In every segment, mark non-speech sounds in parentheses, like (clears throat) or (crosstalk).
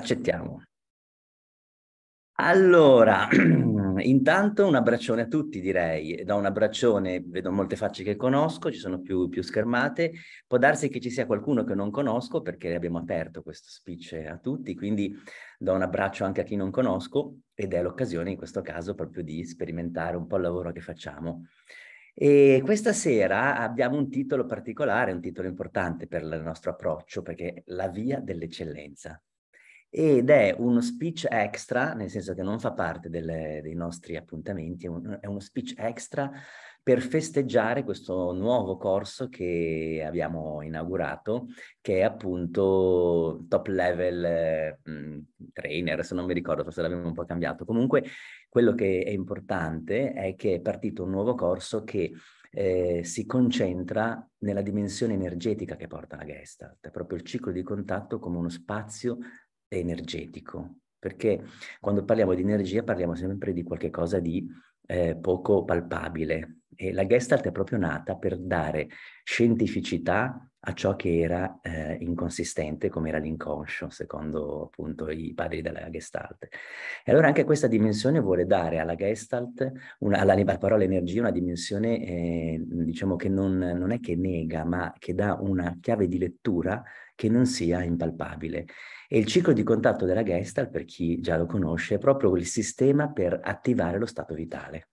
accettiamo. Allora, (clears throat) intanto un abbraccione a tutti direi, da un abbraccione, vedo molte facce che conosco, ci sono più, più, schermate, può darsi che ci sia qualcuno che non conosco perché abbiamo aperto questo speech a tutti, quindi do un abbraccio anche a chi non conosco ed è l'occasione in questo caso proprio di sperimentare un po' il lavoro che facciamo. E questa sera abbiamo un titolo particolare, un titolo importante per il nostro approccio perché è la via dell'eccellenza ed è uno speech extra, nel senso che non fa parte delle, dei nostri appuntamenti, è, un, è, uno speech extra per festeggiare questo nuovo corso che abbiamo inaugurato, che è appunto top level eh, mm, trainer, se non mi ricordo, forse l'abbiamo un po' cambiato. Comunque quello che è importante è che è partito un nuovo corso che eh, si concentra nella dimensione energetica che porta la Gestalt, proprio il ciclo di contatto come uno spazio energetico, perché quando parliamo di energia parliamo sempre di qualcosa di eh, poco palpabile e la Gestalt è proprio nata per dare scientificità a ciò che era eh, inconsistente, come era l'inconscio, secondo appunto i padri della Gestalt. E allora anche questa dimensione vuole dare alla Gestalt, una, alla parola energia, una dimensione, eh, diciamo che non, non è che nega, ma che dà una chiave di lettura che non sia impalpabile. E il ciclo di contatto della Gestalt, per chi già lo conosce, è proprio il sistema per attivare lo stato vitale.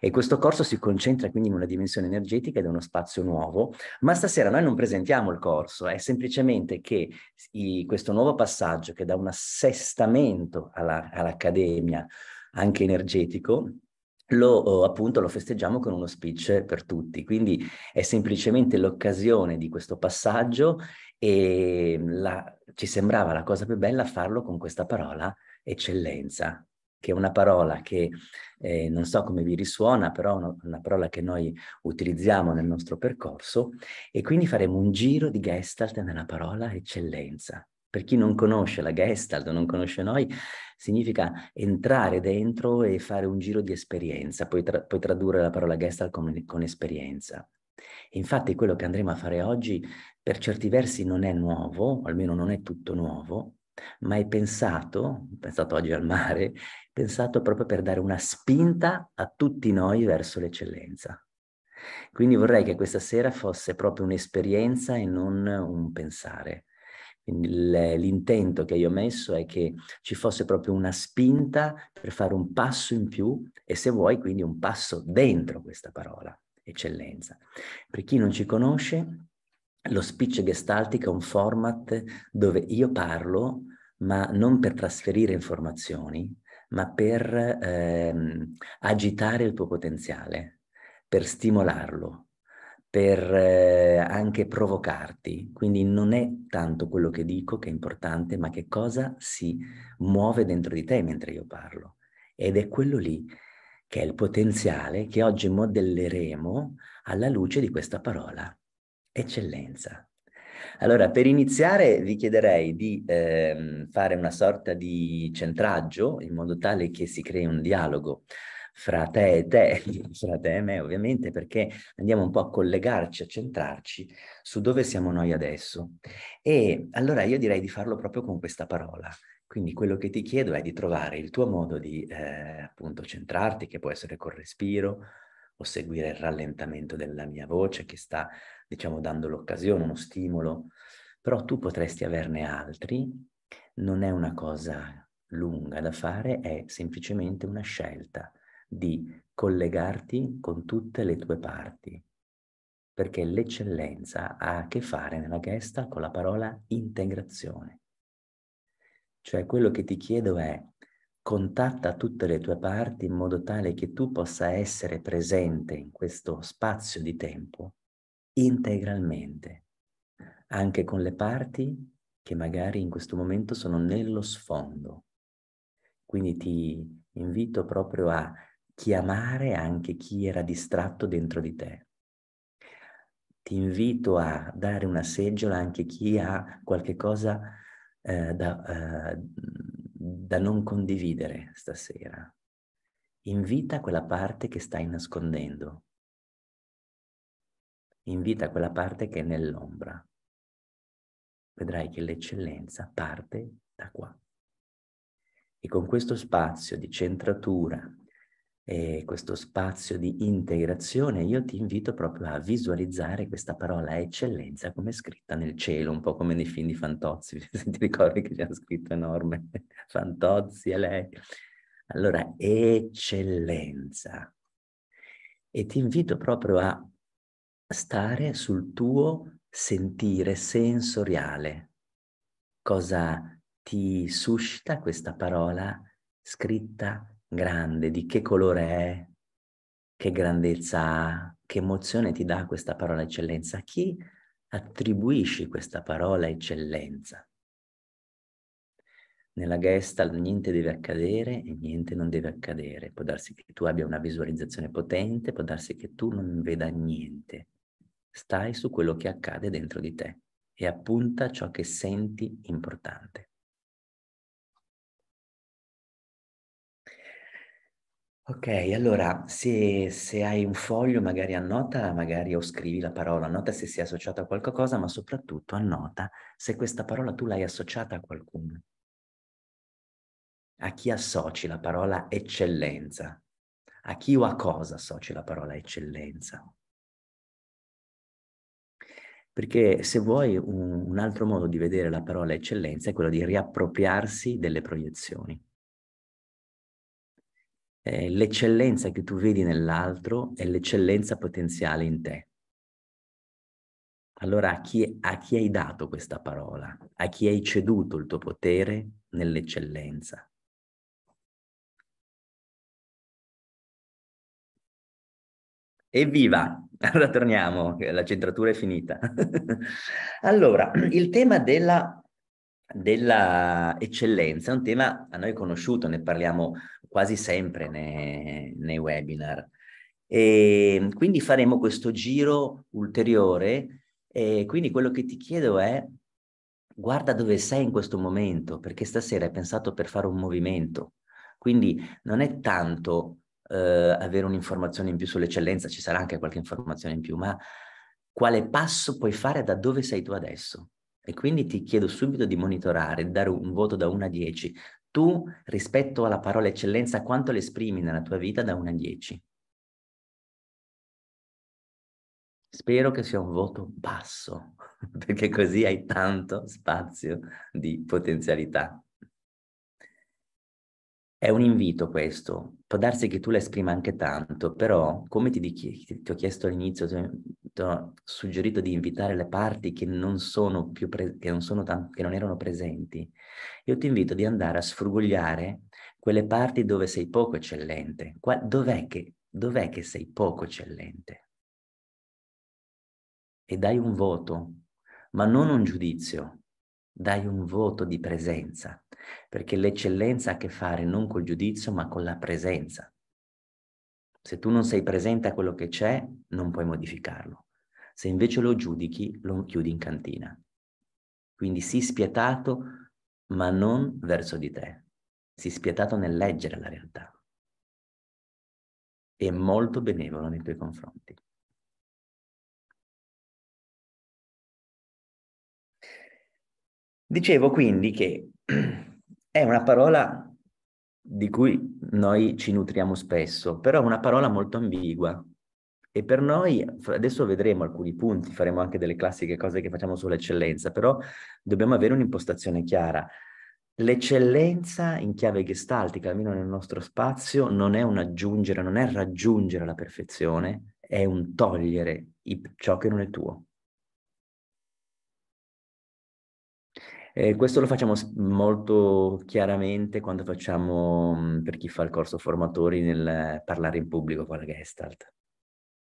E questo corso si concentra quindi in una dimensione energetica ed è uno spazio nuovo, ma stasera noi non presentiamo il corso, è semplicemente che i, questo nuovo passaggio che dà un assestamento alla, all'Accademia, anche energetico, lo appunto lo festeggiamo con uno speech per tutti, quindi è semplicemente l'occasione di questo passaggio e la, ci sembrava la cosa più bella farlo con questa parola eccellenza, che è una parola che eh, non so come vi risuona, però è una parola che noi utilizziamo nel nostro percorso e quindi faremo un giro di gestalt nella parola eccellenza. Per chi non conosce la Gestalt, non conosce noi, significa entrare dentro e fare un giro di esperienza, puoi, tra- puoi tradurre la parola Gestalt con, con esperienza. infatti quello che andremo a fare oggi per certi versi non è nuovo, almeno non è tutto nuovo, ma hai pensato, ho pensato oggi al mare, pensato proprio per dare una spinta a tutti noi verso l'eccellenza. Quindi vorrei che questa sera fosse proprio un'esperienza e non un pensare. L'intento che io ho messo è che ci fosse proprio una spinta per fare un passo in più e se vuoi quindi un passo dentro questa parola, eccellenza. Per chi non ci conosce, lo speech gestaltic è un format dove io parlo, ma non per trasferire informazioni, ma per ehm, agitare il tuo potenziale, per stimolarlo, per eh, anche provocarti. Quindi non è tanto quello che dico che è importante, ma che cosa si muove dentro di te mentre io parlo. Ed è quello lì che è il potenziale che oggi modelleremo alla luce di questa parola. Eccellenza. Allora, per iniziare vi chiederei di ehm, fare una sorta di centraggio in modo tale che si crei un dialogo fra te e te, (laughs) fra te e me ovviamente, perché andiamo un po' a collegarci, a centrarci su dove siamo noi adesso. E allora io direi di farlo proprio con questa parola. Quindi quello che ti chiedo è di trovare il tuo modo di eh, appunto centrarti, che può essere col respiro o seguire il rallentamento della mia voce che sta diciamo dando l'occasione, uno stimolo, però tu potresti averne altri, non è una cosa lunga da fare, è semplicemente una scelta di collegarti con tutte le tue parti, perché l'eccellenza ha a che fare nella gesta con la parola integrazione. Cioè quello che ti chiedo è contatta tutte le tue parti in modo tale che tu possa essere presente in questo spazio di tempo integralmente, anche con le parti che magari in questo momento sono nello sfondo. Quindi ti invito proprio a chiamare anche chi era distratto dentro di te. Ti invito a dare una seggiola anche chi ha qualche cosa eh, da, eh, da non condividere stasera. Invita quella parte che stai nascondendo invita quella parte che è nell'ombra. Vedrai che l'eccellenza parte da qua. E con questo spazio di centratura e questo spazio di integrazione, io ti invito proprio a visualizzare questa parola eccellenza come scritta nel cielo, un po' come nei film di Fantozzi, (laughs) se ti ricordi che c'era scritto enorme, (laughs) Fantozzi e lei. Allora, eccellenza. E ti invito proprio a stare sul tuo sentire sensoriale. Cosa ti suscita questa parola scritta grande? Di che colore è? Che grandezza ha? Che emozione ti dà questa parola eccellenza? A chi attribuisci questa parola eccellenza? Nella Gestalt niente deve accadere e niente non deve accadere. Può darsi che tu abbia una visualizzazione potente, può darsi che tu non veda niente Stai su quello che accade dentro di te e appunta ciò che senti importante. Ok, allora se, se, hai un foglio magari annota, magari o scrivi la parola, annota se si è associata a qualcosa, ma soprattutto annota se questa parola tu l'hai associata a qualcuno. A chi associ la parola eccellenza? A chi o a cosa associ la parola eccellenza? Perché se vuoi un, un altro modo di vedere la parola eccellenza è quello di riappropriarsi delle proiezioni. Eh, l'eccellenza che tu vedi nell'altro è l'eccellenza potenziale in te. Allora a chi, a chi hai dato questa parola? A chi hai ceduto il tuo potere nell'eccellenza? Evviva! (laughs) Allora torniamo, la centratura è finita. (laughs) allora, il tema della, della, eccellenza è un tema a noi conosciuto, ne parliamo quasi sempre nei, nei webinar. E quindi faremo questo giro ulteriore e quindi quello che ti chiedo è guarda dove sei in questo momento, perché stasera è pensato per fare un movimento. Quindi non è tanto eh, avere un'informazione in più sull'eccellenza, ci sarà anche qualche informazione in più, ma quale passo puoi fare da dove sei tu adesso? E quindi ti chiedo subito di monitorare, dare un voto da 1 a 10. Tu rispetto alla parola eccellenza, quanto l'esprimi nella tua vita da 1 a 10? Spero che sia un voto basso, (laughs) perché così hai tanto spazio di potenzialità. È un invito questo, può darsi che tu la esprima anche tanto, però come ti, ti, ti ho chiesto all'inizio, ti, ti, ho suggerito di invitare le parti che non, sono più pre- che non, sono tan- che non erano presenti, io ti invito di andare a sfrugogliare quelle parti dove sei poco eccellente, Qua, dov'è, che, dov'è che sei poco eccellente? E dai un voto, ma non un giudizio, dai un voto di presenza perché l'eccellenza ha a che fare non col giudizio, ma con la presenza. Se tu non sei presente a quello che c'è, non puoi modificarlo. Se invece lo giudichi, lo chiudi in cantina. Quindi sii spietato, ma non verso di te. Sii spietato nel leggere la realtà. E molto benevolo nei tuoi confronti. Dicevo quindi che è una parola di cui noi ci nutriamo spesso, però è una parola molto ambigua. E per noi, adesso vedremo alcuni punti, faremo anche delle classiche cose che facciamo sull'eccellenza, però dobbiamo avere un'impostazione chiara. L'eccellenza in chiave gestaltica, almeno nel nostro spazio, non è un aggiungere, non è raggiungere la perfezione, è un togliere ciò che non è tuo. Eh, questo lo facciamo molto chiaramente quando facciamo, mm, per chi fa il corso formatori, nel parlare in pubblico con la Gestalt.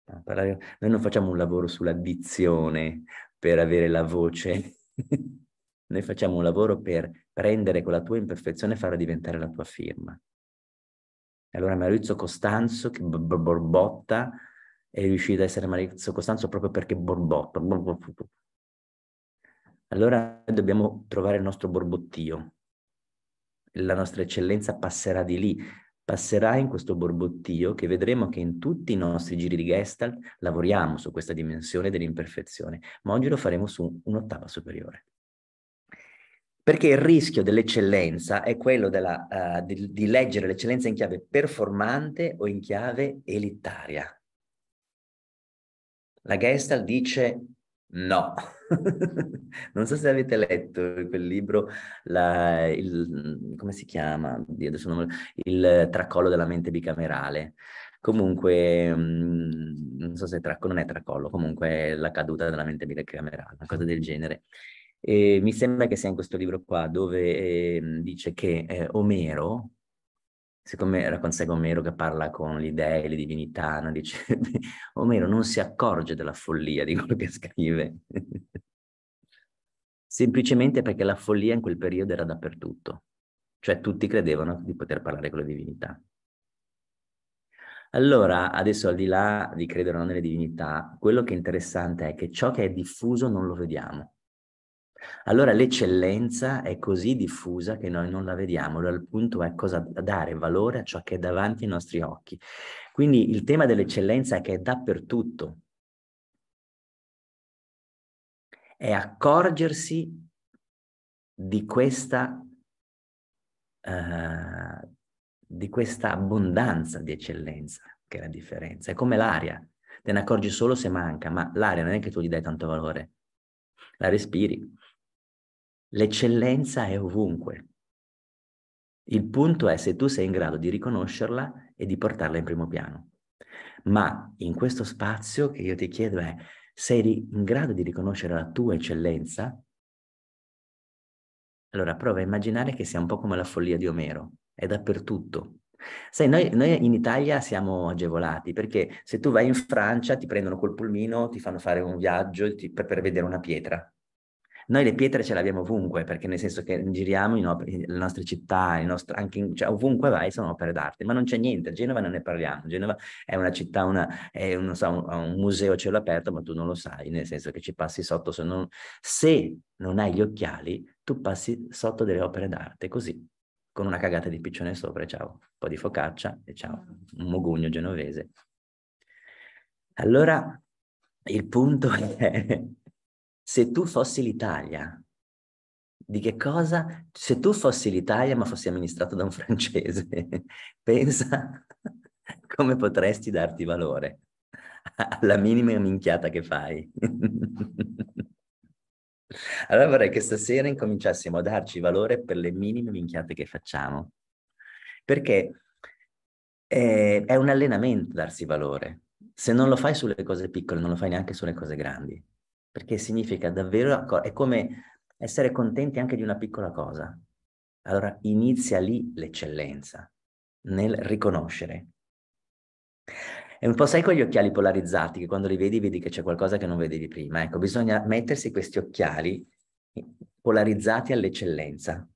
Ah, noi non facciamo un lavoro sulla dizione per avere la voce, (laughs) noi facciamo un lavoro per prendere quella tua imperfezione e farla diventare la tua firma. Allora Maurizio Costanzo, che borbotta, è riuscito ad essere Maurizio Costanzo proprio perché borbotta, allora dobbiamo trovare il nostro borbottio. La nostra eccellenza passerà di lì, passerà in questo borbottio che vedremo che in tutti i nostri giri di Gestalt lavoriamo su questa dimensione dell'imperfezione, ma oggi lo faremo su un'ottava superiore. Perché il rischio dell'eccellenza è quello della, uh, di, di leggere l'eccellenza in chiave performante o in chiave elitaria. La Gestalt dice No, (laughs) non so se avete letto quel libro, la, il, come si chiama? Non, il tracollo della mente bicamerale. Comunque, mm, non so se tracollo, non è tracollo, comunque la caduta della mente bicamerale, una cosa del genere. E mi sembra che sia in questo libro qua dove eh, dice che eh, Omero, siccome era con sé Omero che parla con gli dei, le divinità, no? dice (laughs) Omero non si accorge della follia di quello che scrive, (laughs) semplicemente perché la follia in quel periodo era dappertutto, cioè tutti credevano di poter parlare con le divinità. Allora, adesso al di là di credere o no nelle divinità, quello che è interessante è che ciò che è diffuso non lo vediamo. Allora l'eccellenza è così diffusa che noi non la vediamo, allora il punto è cosa dare valore a ciò che è davanti ai nostri occhi. Quindi il tema dell'eccellenza è che è dappertutto. È accorgersi di questa, uh, di questa abbondanza di eccellenza che è la differenza. È come l'aria, te ne accorgi solo se manca, ma l'aria non è che tu gli dai tanto valore, la respiri. L'eccellenza è ovunque. Il punto è se tu sei in grado di riconoscerla e di portarla in primo piano. Ma in questo spazio che io ti chiedo è, sei in grado di riconoscere la tua eccellenza? Allora prova a immaginare che sia un po' come la follia di Omero, è dappertutto. Sai, noi, noi, in Italia siamo agevolati perché se tu vai in Francia ti prendono col pulmino, ti fanno fare un viaggio ti, per, per vedere una pietra. Noi le pietre ce le abbiamo ovunque, perché nel senso che giriamo in op- le nostre città, nostro, in, cioè, ovunque vai sono opere d'arte, ma non c'è niente, a Genova non ne parliamo, Genova è una città, una, è un, so, un, un, museo a cielo aperto, ma tu non lo sai, nel senso che ci passi sotto, se non, se non hai gli occhiali, tu passi sotto delle opere d'arte, così, con una cagata di piccione sopra, ciao, un po' di focaccia e ciao, un mugugno genovese. Allora, il punto (laughs) è se tu fossi l'Italia, di che cosa? Se tu fossi l'Italia ma fossi amministrato da un (laughs) francese, pensa (laughs) come potresti darti valore (laughs) alla minima minchiata che fai. Allora vorrei che stasera incominciassimo a darci valore per le minime minchiate che facciamo, perché è, eh, è un allenamento darsi valore. Se non lo fai sulle cose piccole, non lo fai neanche sulle cose grandi perché significa davvero, è come essere contenti anche di una piccola cosa. Allora inizia lì l'eccellenza, nel riconoscere. È un po' sai con gli occhiali polarizzati, che quando li vedi vedi che c'è qualcosa che non vedevi prima. Ecco, bisogna mettersi questi occhiali eh, polarizzati all'eccellenza.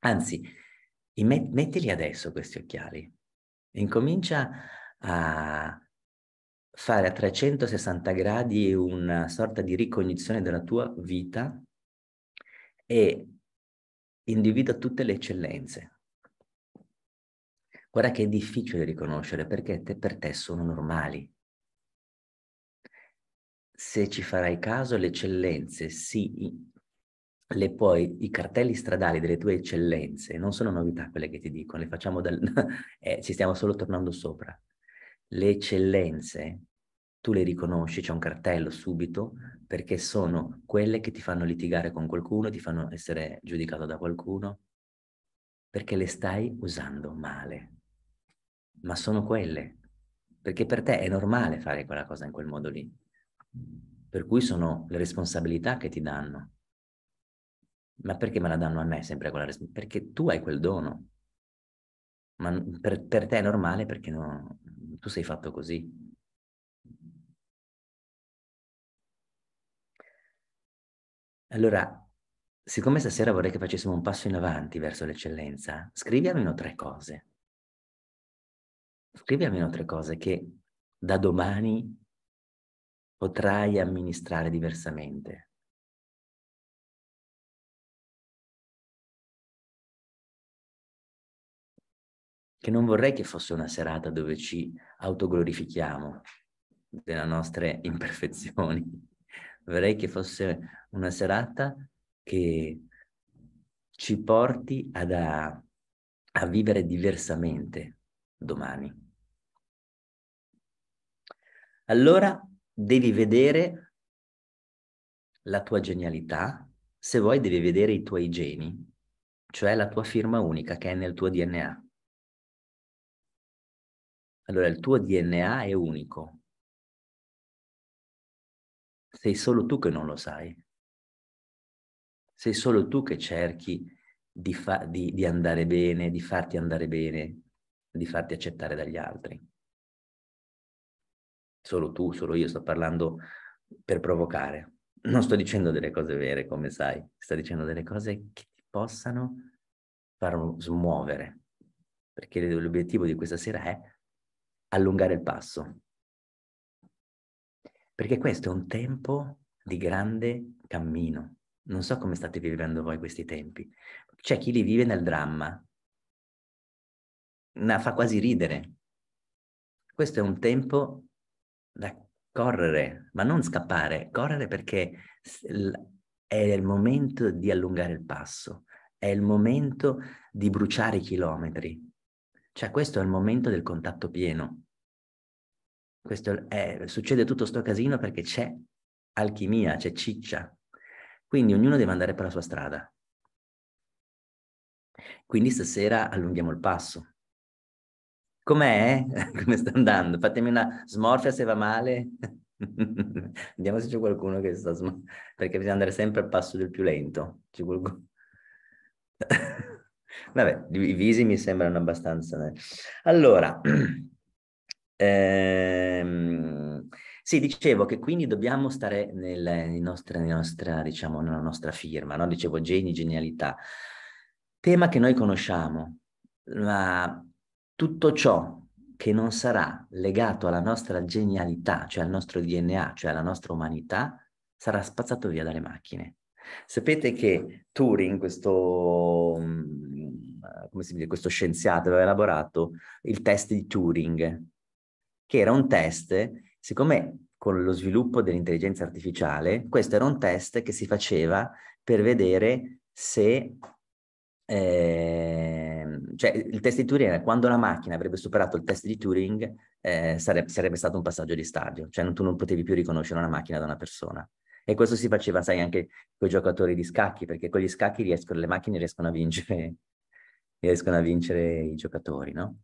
Anzi, mettili adesso questi occhiali. Incomincia a, fare a 360 gradi una sorta di ricognizione della tua vita e individua tutte le eccellenze. Guarda che è difficile riconoscere perché te, per te sono normali. Se ci farai caso, le eccellenze sì, le puoi, i cartelli stradali delle tue eccellenze non sono novità quelle che ti dicono, le facciamo dal... (laughs) eh, ci stiamo solo tornando sopra le eccellenze tu le riconosci, c'è un cartello subito, perché sono quelle che ti fanno litigare con qualcuno, ti fanno essere giudicato da qualcuno, perché le stai usando male. Ma sono quelle, perché per te è normale fare quella cosa in quel modo lì. Per cui sono le responsabilità che ti danno. Ma perché me la danno a me sempre quella responsabilità? Perché tu hai quel dono. Ma per, per te è normale perché non, tu sei fatto così. Allora, siccome stasera vorrei che facessimo un passo in avanti verso l'eccellenza, scrivi almeno tre cose. Scrivi almeno tre cose che da domani potrai amministrare diversamente. che non vorrei che fosse una serata dove ci autoglorifichiamo delle nostre (laughs) imperfezioni. Vorrei che fosse una serata che ci porti ad a, a vivere diversamente domani. Allora devi vedere la tua genialità, se vuoi devi vedere i tuoi geni, cioè la tua firma unica che è nel tuo DNA. Allora il tuo DNA è unico. Sei solo tu che non lo sai. Sei solo tu che cerchi di, fa- di, di andare bene, di farti andare bene, di farti accettare dagli altri. Solo tu, solo io sto parlando per provocare. Non sto dicendo delle cose vere, come sai, sto dicendo delle cose che ti possano far smuovere, perché l'obiettivo di questa sera è allungare il passo. Perché questo è un tempo di grande cammino. Non so come state vivendo voi questi tempi. C'è chi li vive nel dramma. Ma fa quasi ridere. Questo è un tempo da correre, ma non scappare, correre perché è il momento di allungare il passo, è il momento di bruciare i chilometri, cioè questo è il momento del contatto pieno. Questo è, succede tutto sto casino perché c'è alchimia, c'è ciccia. Quindi ognuno deve andare per la sua strada. Quindi stasera allunghiamo il passo. Com'è? (laughs) Come sta andando? Fatemi una smorfia se va male. (laughs) Vediamo se c'è qualcuno che sta smorfiando, perché bisogna andare sempre al passo del più lento. C'è qualcuno? Vabbè, i visi mi sembrano abbastanza... Allora, (clears throat) ehm, sì, dicevo che quindi dobbiamo stare nel, nel nostra, nella nostra, diciamo, nella nostra firma, no? Dicevo geni, genialità. Tema che noi conosciamo, ma tutto ciò che non sarà legato alla nostra genialità, cioè al nostro DNA, cioè alla nostra umanità, sarà spazzato via dalle macchine. Sapete che Turing, questo, mm, dice, questo scienziato, aveva elaborato il test di Turing, che era un test, siccome con lo sviluppo dell'intelligenza artificiale, questo era un test che si faceva per vedere se eh, cioè il test di Turing era quando la macchina avrebbe superato il test di Turing eh, sarebbe, sarebbe, stato un passaggio di stadio, cioè non, tu non potevi più riconoscere una macchina da una persona. E questo si faceva, sai, anche con i giocatori di scacchi, perché con gli scacchi riescono, le macchine riescono a vincere, (laughs) riescono a vincere i giocatori, no?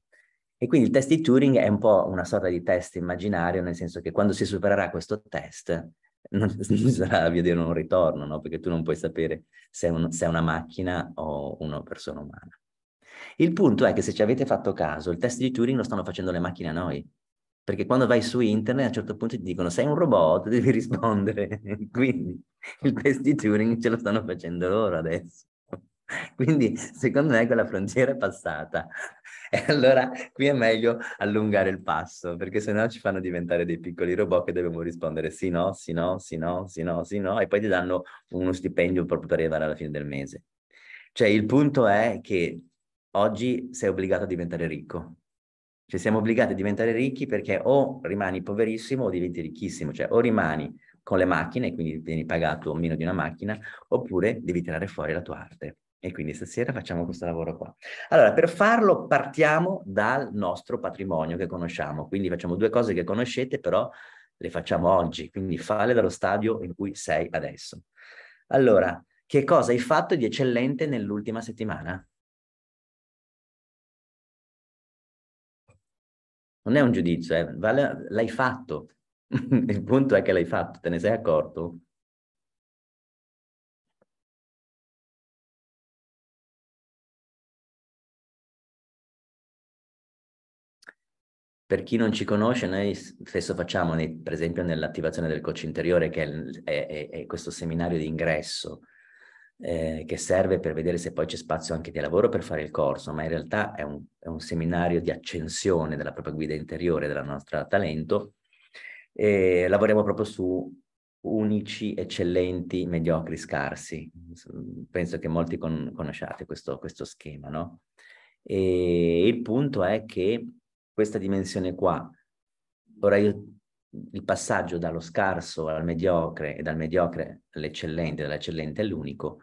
E quindi il test di Turing è un po' una sorta di test immaginario, nel senso che quando si supererà questo test, (laughs) non, ci sarà via dire un ritorno, no? Perché tu non puoi sapere se è, un, se è una macchina o una persona umana. Il punto è che se ci avete fatto caso, il test di Turing lo stanno facendo le macchine a noi perché quando vai su internet a un certo punto ti dicono sei un robot, (laughs) devi rispondere. (laughs) Quindi il test di Turing ce lo stanno facendo loro adesso. (laughs) Quindi secondo me quella frontiera è passata. E allora qui è meglio allungare il passo, perché sennò ci fanno diventare dei piccoli robot che dobbiamo rispondere sì, no, sì, no, sì, no, sì, no, sì, no, e poi ti danno uno stipendio proprio per arrivare alla fine del mese. Cioè il punto è che oggi sei obbligato a diventare ricco, cioè siamo obbligati a diventare ricchi perché o rimani poverissimo o diventi ricchissimo, cioè o rimani con le macchine e quindi vieni pagato meno di una macchina, oppure devi tirare fuori la tua arte. E quindi stasera facciamo questo lavoro qua. Allora, per farlo partiamo dal nostro patrimonio che conosciamo, quindi facciamo due cose che conoscete, però le facciamo oggi, quindi falle dallo stadio in cui sei adesso. Allora, che cosa hai fatto di eccellente nell'ultima settimana? Non è un giudizio, eh. vale, l'hai fatto. (laughs) Il punto è che l'hai fatto, te ne sei accorto? Per chi non ci conosce, noi spesso facciamo, per esempio, nell'attivazione del coach interiore, che è, è, è questo seminario di ingresso, eh, che serve per vedere se poi c'è spazio anche di lavoro per fare il corso, ma in realtà è un, è un seminario di accensione della propria guida interiore, della nostra talento. E lavoriamo proprio su unici, eccellenti, mediocri, scarsi. Penso che molti con, conosciate questo, questo schema, no? E il punto è che questa dimensione qua, ora io il passaggio dallo scarso al mediocre e dal mediocre all'eccellente, dall'eccellente all'unico,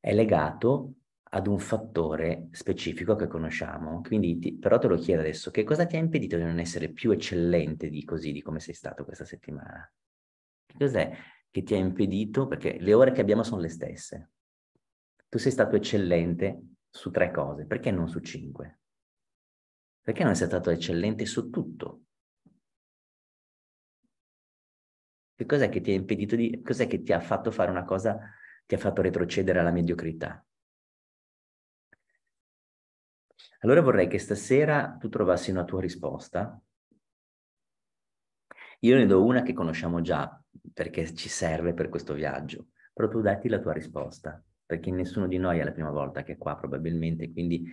è legato ad un fattore specifico che conosciamo. Quindi ti, però te lo chiedo adesso, che cosa ti ha impedito di non essere più eccellente di così, di come sei stato questa settimana? Che cos'è che ti ha impedito? Perché le ore che abbiamo sono le stesse. Tu sei stato eccellente su tre cose, perché non su cinque? Perché non sei stato eccellente su tutto? Che cos'è che ti ha impedito di... cos'è che ti ha fatto fare una cosa, ti ha fatto retrocedere alla mediocrità? Allora vorrei che stasera tu trovassi una tua risposta. Io ne do una che conosciamo già perché ci serve per questo viaggio, però tu dati la tua risposta, perché nessuno di noi è la prima volta che è qua probabilmente, quindi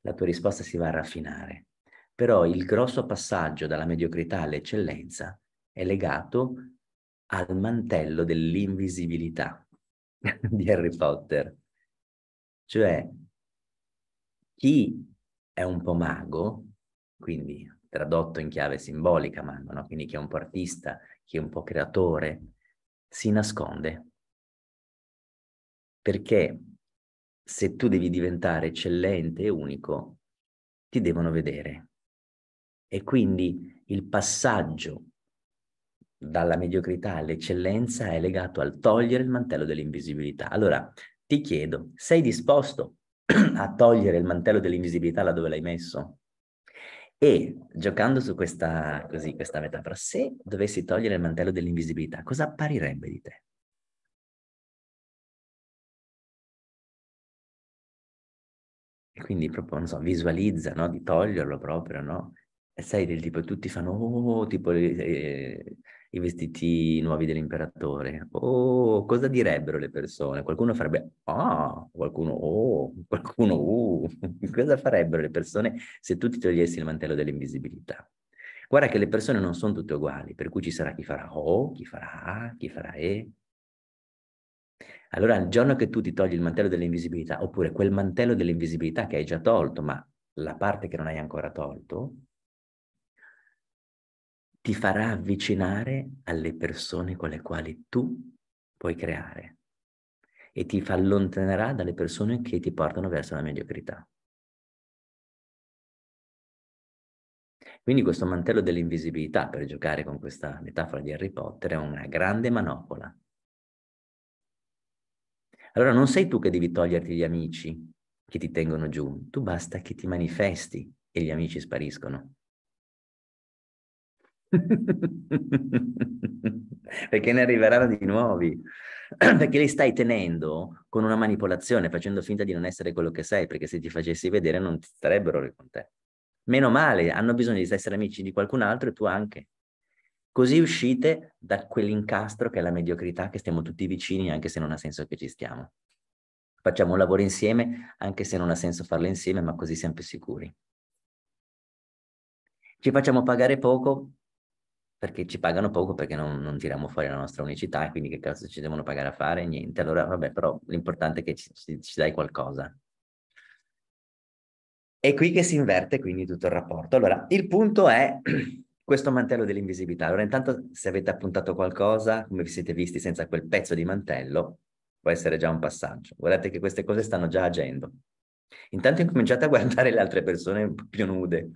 la tua risposta si va a raffinare. Però il grosso passaggio dalla mediocrità all'eccellenza è legato al mantello dell'invisibilità (laughs) di Harry Potter. Cioè, chi è un po' mago, quindi tradotto in chiave simbolica mago, no? quindi chi è un po' artista, chi è un po' creatore, si nasconde. Perché se tu devi diventare eccellente e unico, ti devono vedere. E quindi il passaggio dalla mediocrità all'eccellenza è legato al togliere il mantello dell'invisibilità. Allora, ti chiedo, sei disposto (clears throat) a togliere il mantello dell'invisibilità laddove l'hai messo? E giocando su questa, così, questa metafora, se dovessi togliere il mantello dell'invisibilità, cosa apparirebbe di te? E quindi proprio, non so, visualizza, no? Di toglierlo proprio, no? sai, del tipo, tutti fanno, oh, tipo eh, i vestiti nuovi dell'imperatore, oh, cosa direbbero le persone? Qualcuno farebbe, ah, qualcuno, oh, (laughs) qualcuno, uh, (laughs) cosa farebbero le persone se tu ti togliessi il mantello dell'invisibilità? Guarda che le persone non sono tutte uguali, per cui ci sarà chi farà oh, chi farà ah, chi farà E. Eh". Allora, il giorno che tu ti togli il mantello dell'invisibilità, oppure quel mantello dell'invisibilità che hai già tolto, ma la parte che non hai ancora tolto, ti farà avvicinare alle persone con le quali tu puoi creare e ti allontanerà dalle persone che ti portano verso la mediocrità. Quindi questo mantello dell'invisibilità, per giocare con questa metafora di Harry Potter, è una grande manopola. Allora non sei tu che devi toglierti gli amici che ti tengono giù, tu basta che ti manifesti e gli amici spariscono perché ne arriveranno di nuovi, (clears throat) perché li stai tenendo con una manipolazione, facendo finta di non essere quello che sei, perché se ti facessi vedere non ti starebbero con te. Meno male, hanno bisogno di essere amici di qualcun altro e tu anche. Così uscite da quell'incastro che è la mediocrità, che stiamo tutti vicini, anche se non ha senso che ci stiamo. Facciamo un lavoro insieme, anche se non ha senso farlo insieme, ma così siamo più sicuri. Ci facciamo pagare poco perché ci pagano poco perché non, non, tiriamo fuori la nostra unicità, e quindi che cazzo ci devono pagare a fare? Niente. Allora, vabbè, però l'importante è che ci, ci, ci dai qualcosa. È qui che si inverte quindi tutto il rapporto. Allora, il punto è (clears throat) questo mantello dell'invisibilità. Allora, intanto se avete appuntato qualcosa, come vi siete visti senza quel pezzo di mantello, può essere già un passaggio. Guardate che queste cose stanno già agendo. Intanto incominciate a guardare le altre persone più nude,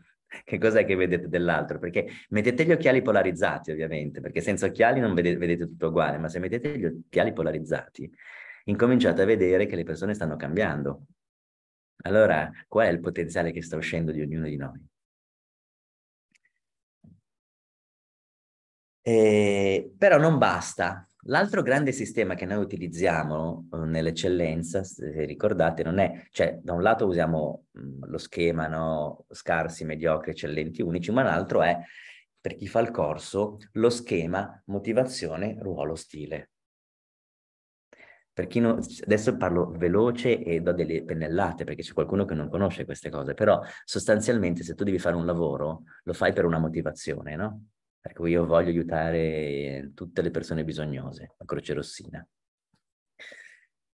che cos'è che vedete dell'altro? Perché mettete gli occhiali polarizzati, ovviamente, perché senza occhiali non vedete, vedete tutto uguale, ma se mettete gli occhiali polarizzati, incominciate a vedere che le persone stanno cambiando. Allora, qual è il potenziale che sta uscendo di ognuno di noi? Eh, però non basta, L'altro grande sistema che noi utilizziamo eh, nell'eccellenza, se ricordate, non è, cioè da un lato usiamo mm, lo schema, no? scarsi, mediocri, eccellenti, unici, ma l'altro è, per chi fa il corso, lo schema motivazione, ruolo, stile. Per chi non, adesso parlo veloce e do delle pennellate perché c'è qualcuno che non conosce queste cose, però sostanzialmente se tu devi fare un lavoro lo fai per una motivazione, no? Ecco, io voglio aiutare eh, tutte le persone bisognose, la Croce Rossina.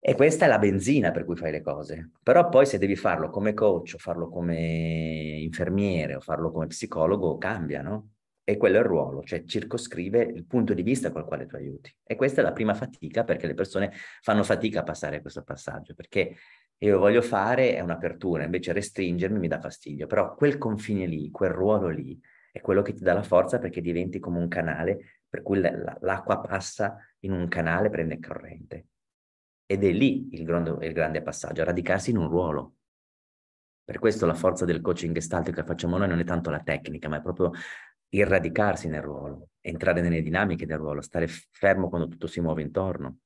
E questa è la benzina per cui fai le cose. Però poi se devi farlo come coach o farlo come infermiere o farlo come psicologo, cambia, no? E quello è il ruolo, cioè circoscrive il punto di vista col quale tu aiuti. E questa è la prima fatica perché le persone fanno fatica a passare a questo passaggio, perché io voglio fare è un'apertura, invece restringermi mi dà fastidio. Però quel confine lì, quel ruolo lì, è quello che ti dà la forza perché diventi come un canale per cui l'acqua passa in un canale, prende corrente. Ed è lì il grande, il grande passaggio, radicarsi in un ruolo. Per questo la forza del coaching gestalto che facciamo noi non è tanto la tecnica, ma è proprio il radicarsi nel ruolo, entrare nelle dinamiche del ruolo, stare fermo quando tutto si muove intorno.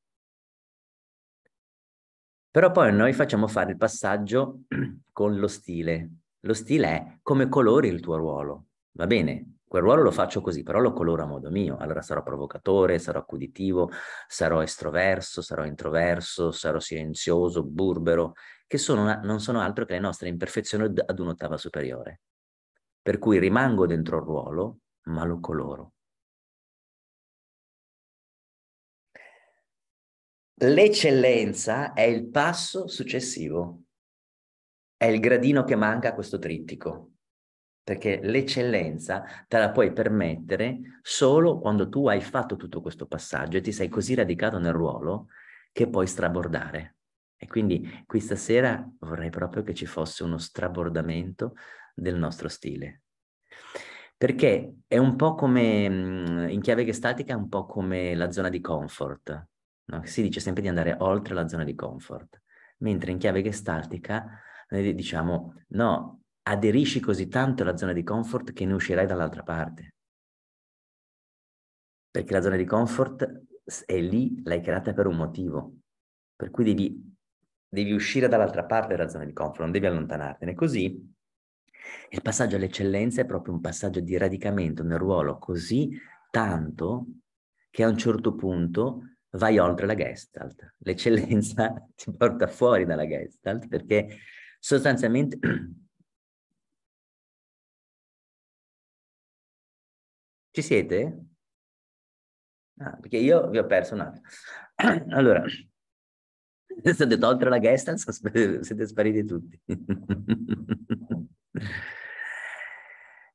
Però poi noi facciamo fare il passaggio (clears throat) con lo stile. Lo stile è come colori il tuo ruolo, va bene, quel ruolo lo faccio così, però lo coloro a modo mio, allora sarò provocatore, sarò accuditivo, sarò estroverso, sarò introverso, sarò silenzioso, burbero, che sono una, non sono altro che le nostre imperfezioni ad un'ottava superiore. Per cui rimango dentro il ruolo, ma lo coloro. L'eccellenza è il passo successivo, è il gradino che manca a questo trittico perché l'eccellenza te la puoi permettere solo quando tu hai fatto tutto questo passaggio e ti sei così radicato nel ruolo che puoi strabordare. E quindi questa sera vorrei proprio che ci fosse uno strabordamento del nostro stile. Perché è un po' come, mm, in chiave gestatica, è un po' come la zona di comfort. No? Si dice sempre di andare oltre la zona di comfort, mentre in chiave gestaltica noi diciamo no, aderisci così tanto alla zona di comfort che ne uscirai dall'altra parte. Perché la zona di comfort è lì, l'hai creata per un motivo. Per cui devi, devi uscire dall'altra parte della zona di comfort, non devi allontanartene. Così il passaggio all'eccellenza è proprio un passaggio di radicamento nel ruolo così tanto che a un certo punto vai oltre la gestalt. L'eccellenza (laughs) ti porta fuori dalla gestalt perché sostanzialmente (clears throat) Ci siete? Ah, perché io vi ho perso un attimo. (clears throat) Allora, adesso ho detto la guest, (laughs) siete spariti tutti. (laughs)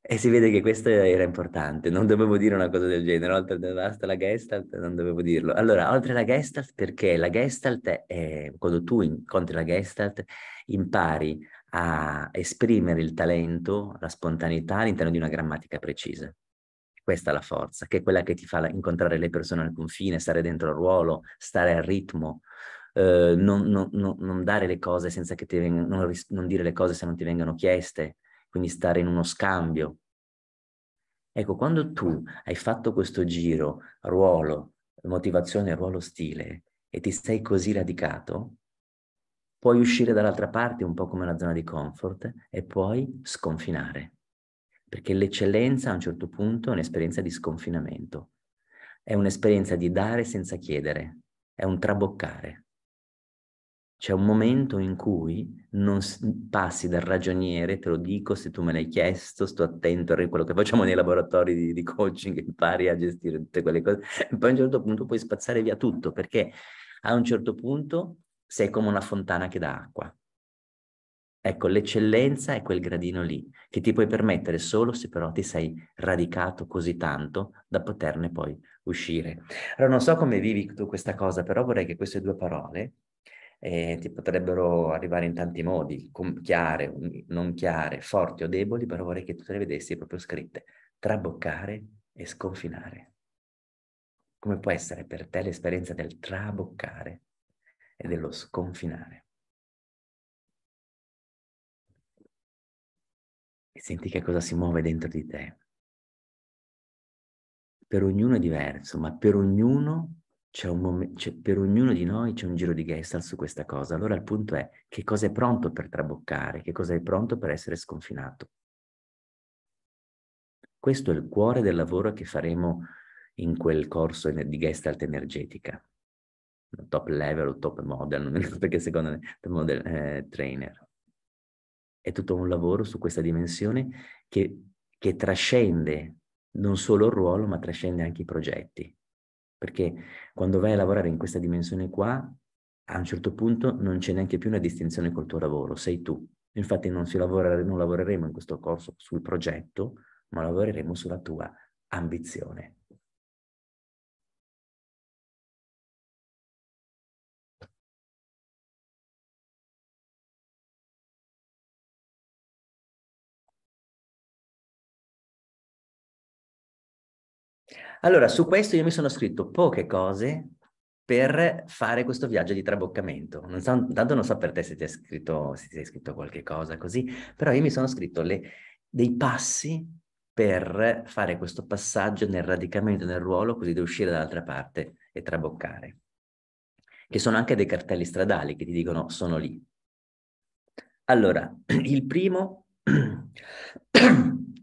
e si vede che questo era importante, non dovevo dire una cosa del genere, oltre la Gestalt non dovevo dirlo. Allora, oltre la Gestalt perché la Gestalt è, quando tu incontri la Gestalt impari a esprimere il talento, la spontaneità all'interno di una grammatica precisa. Questa è la forza, che è quella che ti fa incontrare le persone al confine, stare dentro al ruolo, stare al ritmo, eh, non, non, non, dare le cose senza che ti vengano, non, non dire le cose se non ti vengano chieste, quindi stare in uno scambio. Ecco, quando tu hai fatto questo giro, ruolo, motivazione, ruolo, stile, e ti sei così radicato, puoi uscire dall'altra parte un po' come una zona di comfort e puoi sconfinare perché l'eccellenza a un certo punto è un'esperienza di sconfinamento, è un'esperienza di dare senza chiedere, è un traboccare. C'è un momento in cui non passi dal ragioniere, te lo dico se tu me l'hai chiesto, sto attento a quello che facciamo nei laboratori di, di coaching, impari a gestire tutte quelle cose, e poi a un certo punto puoi spazzare via tutto perché a un certo punto sei come una fontana che dà acqua. Ecco, l'eccellenza è quel gradino lì che ti puoi permettere solo se però ti sei radicato così tanto da poterne poi uscire. Allora, non so come vivi tu questa cosa, però vorrei che queste due parole eh, ti potrebbero arrivare in tanti modi, com- chiare, non chiare, forti o deboli, però vorrei che tu te le vedessi proprio scritte. Traboccare e sconfinare. Come può essere per te l'esperienza del traboccare e dello sconfinare? e senti che cosa si muove dentro di te. Per ognuno è diverso, ma per ognuno, mom- cioè per ognuno di noi c'è un giro di gestalt su questa cosa. Allora il punto è che cosa è pronto per traboccare, che cosa è pronto per essere sconfinato. Questo è il cuore del lavoro che faremo in quel corso di gestalt energetica, top level o top model, (laughs) perché secondo me top model eh, trainer è tutto un lavoro su questa dimensione che, che trascende non solo il ruolo, ma trascende anche i progetti. Perché quando vai a lavorare in questa dimensione qua, a un certo punto non c'è neanche più una distinzione col tuo lavoro, sei tu. Infatti non, lavora, non lavoreremo in questo corso sul progetto, ma lavoreremo sulla tua ambizione. Allora, su questo io mi sono scritto poche cose per fare questo viaggio di traboccamento. Non so, tanto non so per te se ti hai scritto, se ti è scritto qualche cosa così, però io mi sono scritto le, dei passi per fare questo passaggio nel radicamento, del ruolo, così da uscire dall'altra parte e traboccare. Che sono anche dei cartelli stradali che ti dicono sono lì. Allora, (clears throat) il primo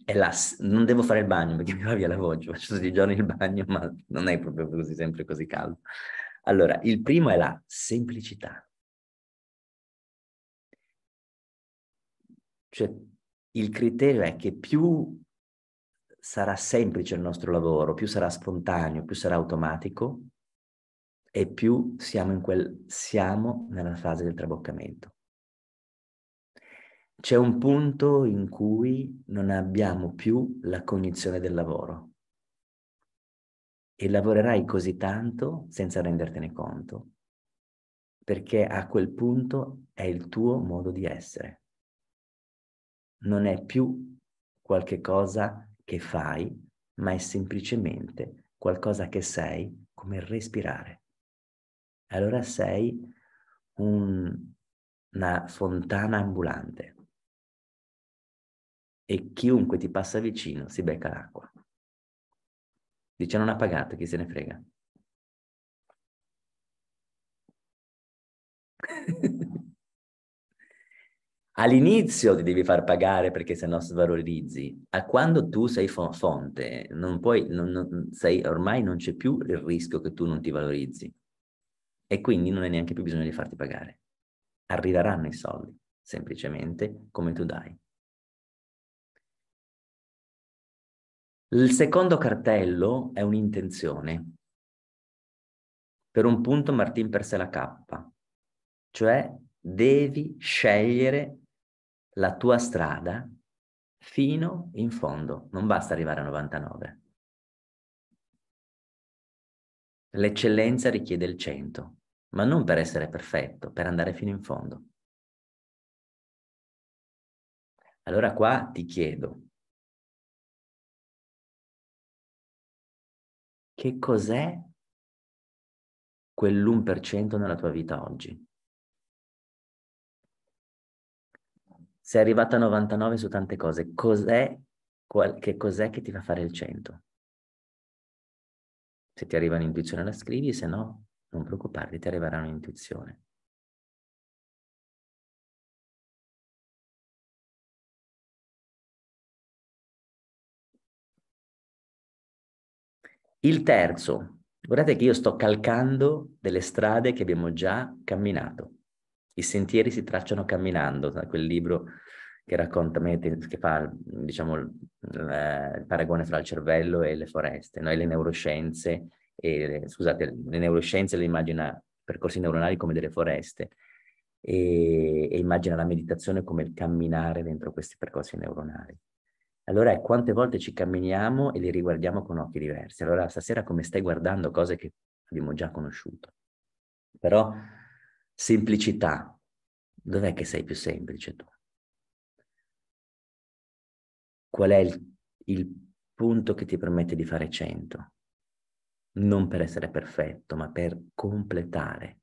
e là non devo fare il bagno perché mi va via la voce, faccio tutti i giorni il bagno, ma non è proprio così, sempre così caldo. Allora, il primo è la semplicità. Cioè, il criterio è che più sarà semplice il nostro lavoro, più sarà spontaneo, più sarà automatico e più siamo, in quel, siamo nella fase del traboccamento c'è un punto in cui non abbiamo più la cognizione del lavoro e lavorerai così tanto senza rendertene conto, perché a quel punto è il tuo modo di essere. Non è più qualche cosa che fai, ma è semplicemente qualcosa che sei come respirare. Allora sei un, una fontana ambulante e chiunque ti passa vicino si becca l'acqua. Dice non ha pagato, chi se ne frega. (laughs) All'inizio ti devi far pagare perché sennò no svalorizzi. A quando tu sei fonte, non puoi, non, non, sei, ormai non c'è più il rischio che tu non ti valorizzi. E quindi non hai neanche più bisogno di farti pagare. Arriveranno i soldi, semplicemente come tu dai. Il secondo cartello è un'intenzione. Per un punto Martin perse la cappa, cioè devi scegliere la tua strada fino in fondo, non basta arrivare a 99. L'eccellenza richiede il 100, ma non per essere perfetto, per andare fino in fondo. Allora qua ti chiedo, che cos'è quell'1% nella tua vita oggi. Sei arrivata a 99 su tante cose, cos'è, qual, che cos'è che ti fa fare il 100? Se ti arriva un'intuizione la scrivi, se no non preoccuparti, ti arriverà un'intuizione. Il terzo, guardate che io sto calcando delle strade che abbiamo già camminato. I sentieri si tracciano camminando, da quel libro che racconta, che fa diciamo, eh, il paragone fra il cervello e le foreste, no? e le neuroscienze, e, scusate, le neuroscienze le immagina percorsi neuronali come delle foreste e, e immagina la meditazione come il camminare dentro questi percorsi neuronali. Allora è eh, quante volte ci camminiamo e li riguardiamo con occhi diversi. Allora stasera come stai guardando cose che abbiamo già conosciuto. Però semplicità, dov'è che sei più semplice tu? Qual è il, il punto che ti permette di fare 100? Non per essere perfetto, ma per completare.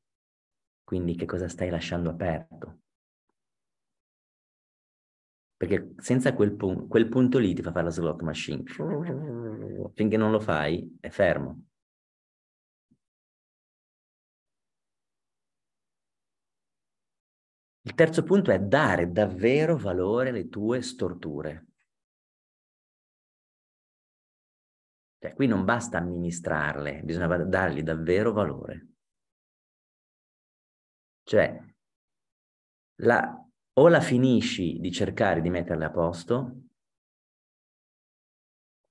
Quindi che cosa stai lasciando aperto? perché senza quel, pun- quel punto lì ti fa fare la slot machine. Finché non lo fai, è fermo. Il terzo punto è dare davvero valore alle tue storture. Cioè, qui non basta amministrarle, bisogna dargli davvero valore. Cioè, la, o la finisci di cercare di metterla a posto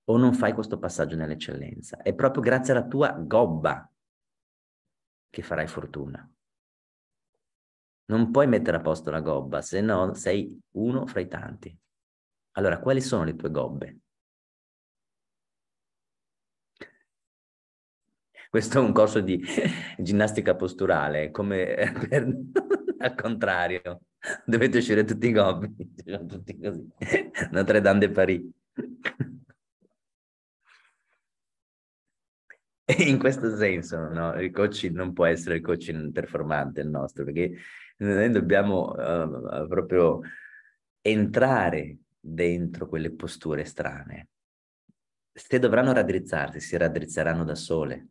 o non fai questo passaggio nell'eccellenza. È proprio grazie alla tua gobba che farai fortuna. Non puoi mettere a posto la gobba, se no sei uno fra i tanti. Allora, quali sono le tue gobbe? Questo è un corso di (laughs) ginnastica posturale, come (laughs) per... al contrario. (laughs) Dovete uscire tutti i gobbi, tutti così. (laughs) Notre Dame de Paris. E (laughs) in questo senso, no, il coaching non può essere il coaching performante il nostro, perché noi dobbiamo uh, proprio entrare dentro quelle posture strane. Se dovranno raddrizzarsi, si raddrizzeranno da sole.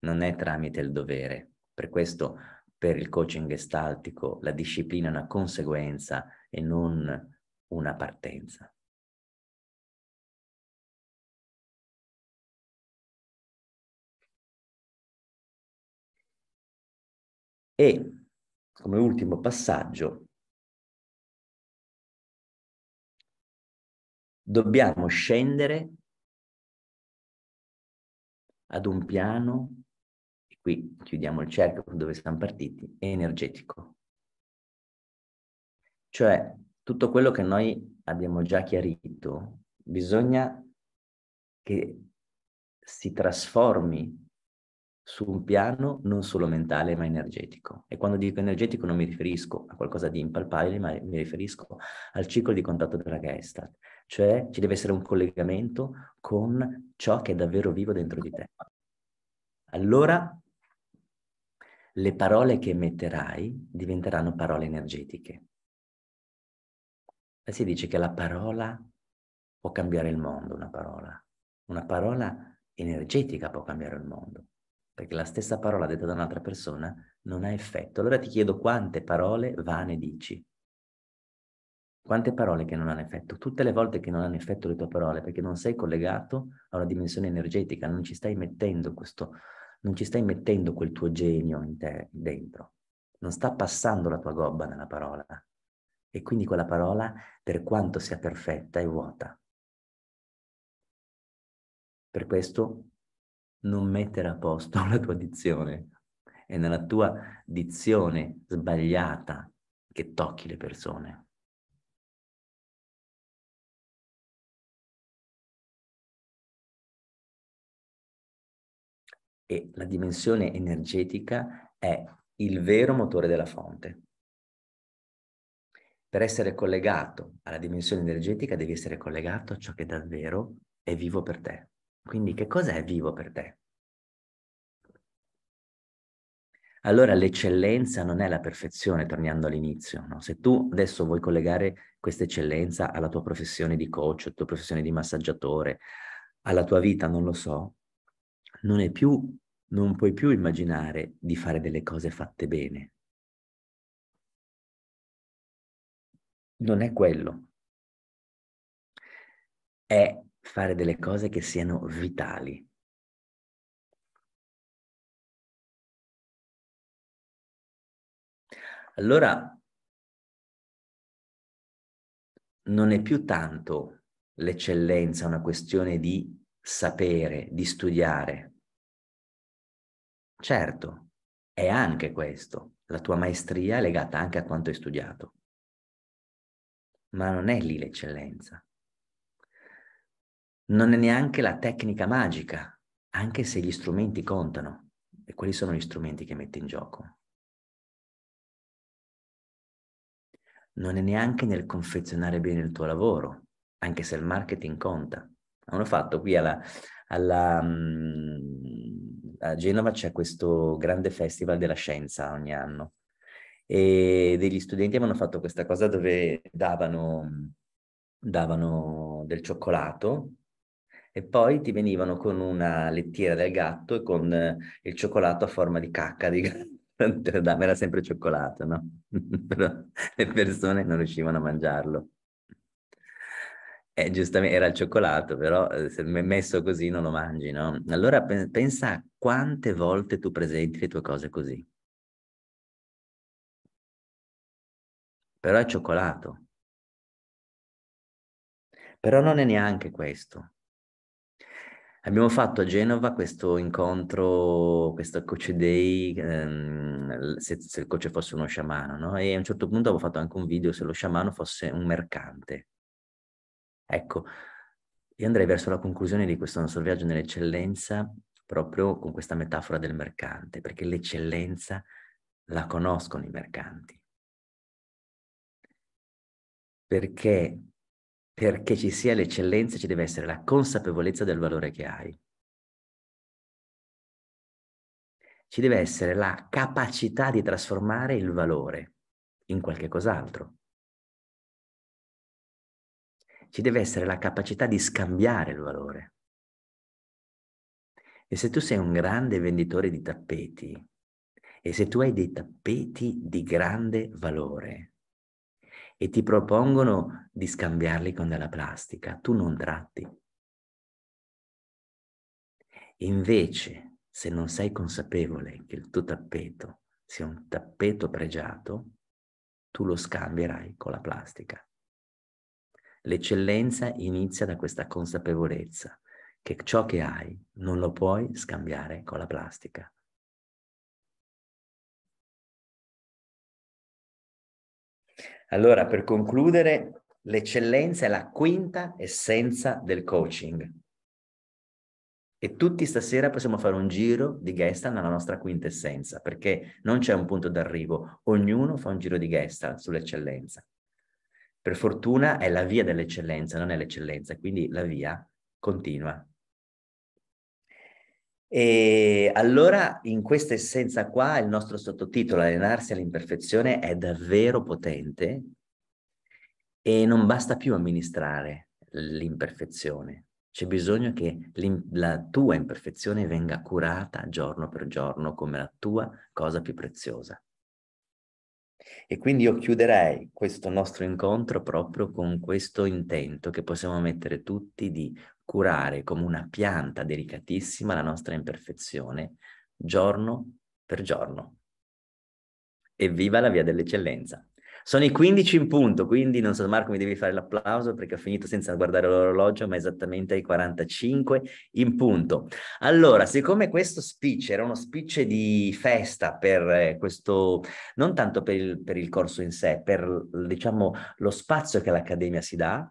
Non è tramite il dovere. Per questo per il coaching gestaltico la disciplina è una conseguenza e non una partenza. E come ultimo passaggio, dobbiamo scendere ad un piano qui chiudiamo il cerchio dove siamo partiti, energetico. Cioè tutto quello che noi abbiamo già chiarito, bisogna che si trasformi su un piano non solo mentale ma energetico. E quando dico energetico non mi riferisco a qualcosa di impalpabile, ma mi riferisco al ciclo di contatto della Gestalt, cioè ci deve essere un collegamento con ciò che è davvero vivo dentro di te. Allora le parole che emetterai diventeranno parole energetiche. E si dice che la parola può cambiare il mondo, una parola. Una parola energetica può cambiare il mondo, perché la stessa parola detta da un'altra persona non ha effetto. Allora ti chiedo quante parole vane dici. Quante parole che non hanno effetto? Tutte le volte che non hanno effetto le tue parole, perché non sei collegato a una dimensione energetica, non ci stai mettendo questo, non ci stai mettendo quel tuo genio in te, dentro, non sta passando la tua gobba nella parola. E quindi quella parola, per quanto sia perfetta, è vuota. Per questo non mettere a posto (laughs) la tua dizione. È nella tua dizione sbagliata che tocchi le persone. e la dimensione energetica è il vero motore della fonte. Per essere collegato alla dimensione energetica devi essere collegato a ciò che davvero è vivo per te. Quindi che cosa è vivo per te? Allora l'eccellenza non è la perfezione, tornando all'inizio. No? Se tu adesso vuoi collegare questa eccellenza alla tua professione di coach, alla tua professione di massaggiatore, alla tua vita, non lo so, non, più, non puoi più immaginare di fare delle cose fatte bene. Non è quello. È fare delle cose che siano vitali. Allora, non è più tanto l'eccellenza una questione di sapere, di studiare, Certo, è anche questo, la tua maestria è legata anche a quanto hai studiato. Ma non è lì l'eccellenza. Non è neanche la tecnica magica, anche se gli strumenti contano. E quali sono gli strumenti che metti in gioco? Non è neanche nel confezionare bene il tuo lavoro, anche se il marketing conta. Hanno fatto qui alla, alla mm, a Genova c'è questo grande festival della scienza ogni anno e degli studenti avevano fatto questa cosa dove davano, davano del cioccolato e poi ti venivano con una lettiera del gatto e con il cioccolato a forma di cacca di gatto. (laughs) Era sempre cioccolato, no? (laughs) Però le persone non riuscivano a mangiarlo. Eh, giustamente era il cioccolato, però eh, se messo così non lo mangi, no? Allora pensa a quante volte tu presenti le tue cose così. Però è cioccolato. Però non è neanche questo. Abbiamo fatto a Genova questo incontro, questo coach day, ehm, se, se, il coach fosse uno sciamano, no? E a un certo punto avevo fatto anche un video se lo sciamano fosse un mercante. Ecco, io andrei verso la conclusione di questo nostro viaggio nell'eccellenza proprio con questa metafora del mercante, perché l'eccellenza la conoscono i mercanti. Perché, perché ci sia l'eccellenza ci deve essere la consapevolezza del valore che hai. Ci deve essere la capacità di trasformare il valore in qualche cos'altro ci deve essere la capacità di scambiare il valore. E se tu sei un grande venditore di tappeti, e se tu hai dei tappeti di grande valore e ti propongono di scambiarli con della plastica, tu non tratti. Invece, se non sei consapevole che il tuo tappeto sia un tappeto pregiato, tu lo scambierai con la plastica. L'eccellenza inizia da questa consapevolezza che ciò che hai non lo puoi scambiare con la plastica. Allora, per concludere, l'eccellenza è la quinta essenza del coaching. E tutti stasera possiamo fare un giro di Gestalt nella nostra quinta essenza, perché non c'è un punto d'arrivo, ognuno fa un giro di Gestalt sull'eccellenza. Per fortuna è la via dell'eccellenza, non è l'eccellenza, quindi la via continua. E allora in questa essenza qua il nostro sottotitolo Allenarsi all'imperfezione è davvero potente e non basta più amministrare l'imperfezione, c'è bisogno che la tua imperfezione venga curata giorno per giorno come la tua cosa più preziosa. E quindi io chiuderei questo nostro incontro proprio con questo intento che possiamo mettere tutti di curare come una pianta delicatissima la nostra imperfezione giorno per giorno. Evviva la via dell'eccellenza! Sono i 15 in punto, quindi non so Marco mi devi fare l'applauso perché ho finito senza guardare l'orologio, ma esattamente ai 45 in punto. Allora, siccome questo speech era uno speech di festa per eh, questo, non tanto per il, per il corso in sé, per diciamo lo spazio che l'Accademia si dà,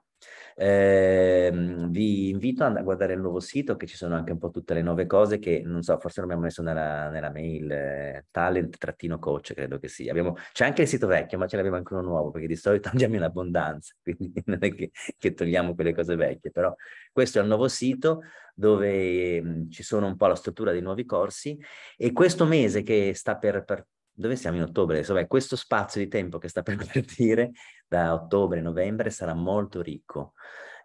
eh, vi invito a guardare il nuovo sito che ci sono anche un po' tutte le nuove cose che non so, forse non abbiamo messo nella, nella mail, eh, talent-coach credo che sia. Abbiamo, c'è anche il sito vecchio, ma ce l'abbiamo anche uno nuovo perché di solito (laughs) andiamo in abbondanza, (laughs) quindi non è che, che togliamo quelle cose vecchie, però questo è il nuovo sito dove ehm, ci sono un po' la struttura dei nuovi corsi e questo mese che sta per, partire dove siamo in ottobre adesso? Beh, questo spazio di tempo che sta per (laughs) partire da ottobre, novembre sarà molto ricco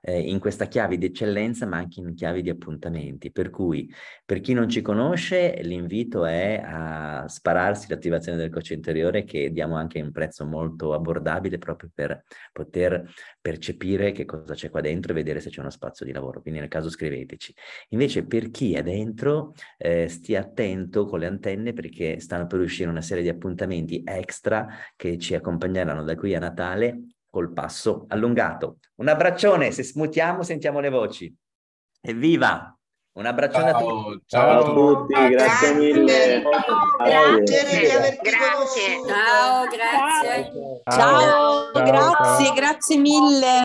eh, in questa chiave di eccellenza, ma anche in chiave di appuntamenti. Per cui, per chi non ci conosce, l'invito è a spararsi l'attivazione del coach interiore che diamo anche a un prezzo molto abbordabile proprio per poter percepire che cosa c'è qua dentro e vedere se c'è uno spazio di lavoro. Quindi nel caso scriveteci. Invece per chi è dentro, eh, stia attento con le antenne perché stanno per uscire una serie di appuntamenti extra che ci accompagneranno da qui a Natale col passo allungato. Un abbraccione, se smutiamo sentiamo le voci. Evviva! Un abbraccione ciao, a tutti. Ciao, ciao a tutti, grazie, grazie mille. Grazie grazie. Ciao, grazie. ciao grazie, grazie mille.